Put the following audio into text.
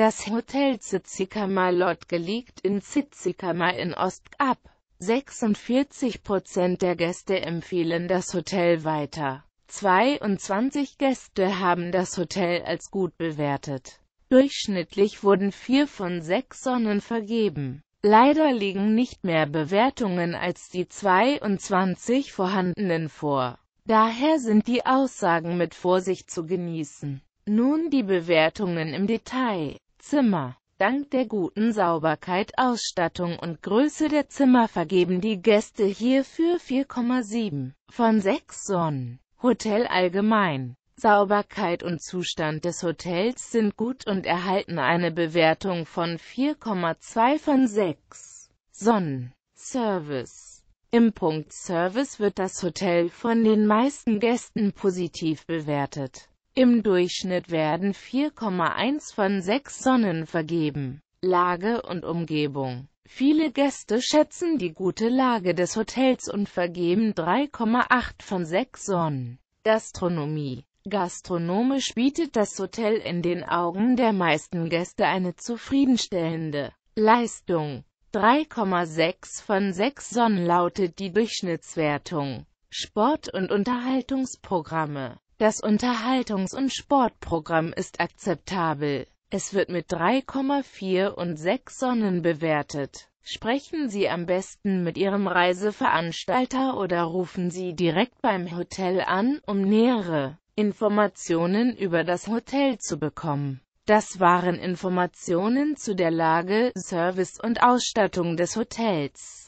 Das Hotel Zizikama Zitzikamalotke liegt in Zizikama in Ostkap. 46 Prozent der Gäste empfehlen das Hotel weiter. 22 Gäste haben das Hotel als gut bewertet. Durchschnittlich wurden 4 von 6 Sonnen vergeben. Leider liegen nicht mehr Bewertungen als die 22 vorhandenen vor. Daher sind die Aussagen mit Vorsicht zu genießen. Nun die Bewertungen im Detail. Zimmer. Dank der guten Sauberkeit, Ausstattung und Größe der Zimmer vergeben die Gäste hierfür 4,7 von 6 Sonnen. Hotel allgemein. Sauberkeit und Zustand des Hotels sind gut und erhalten eine Bewertung von 4,2 von 6 Sonnen. Service. Im Punkt Service wird das Hotel von den meisten Gästen positiv bewertet. Im Durchschnitt werden 4,1 von 6 Sonnen vergeben. Lage und Umgebung Viele Gäste schätzen die gute Lage des Hotels und vergeben 3,8 von 6 Sonnen. Gastronomie Gastronomisch bietet das Hotel in den Augen der meisten Gäste eine zufriedenstellende Leistung. 3,6 von 6 Sonnen lautet die Durchschnittswertung. Sport- und Unterhaltungsprogramme das Unterhaltungs- und Sportprogramm ist akzeptabel. Es wird mit 3,4 und 6 Sonnen bewertet. Sprechen Sie am besten mit Ihrem Reiseveranstalter oder rufen Sie direkt beim Hotel an, um nähere Informationen über das Hotel zu bekommen. Das waren Informationen zu der Lage, Service und Ausstattung des Hotels.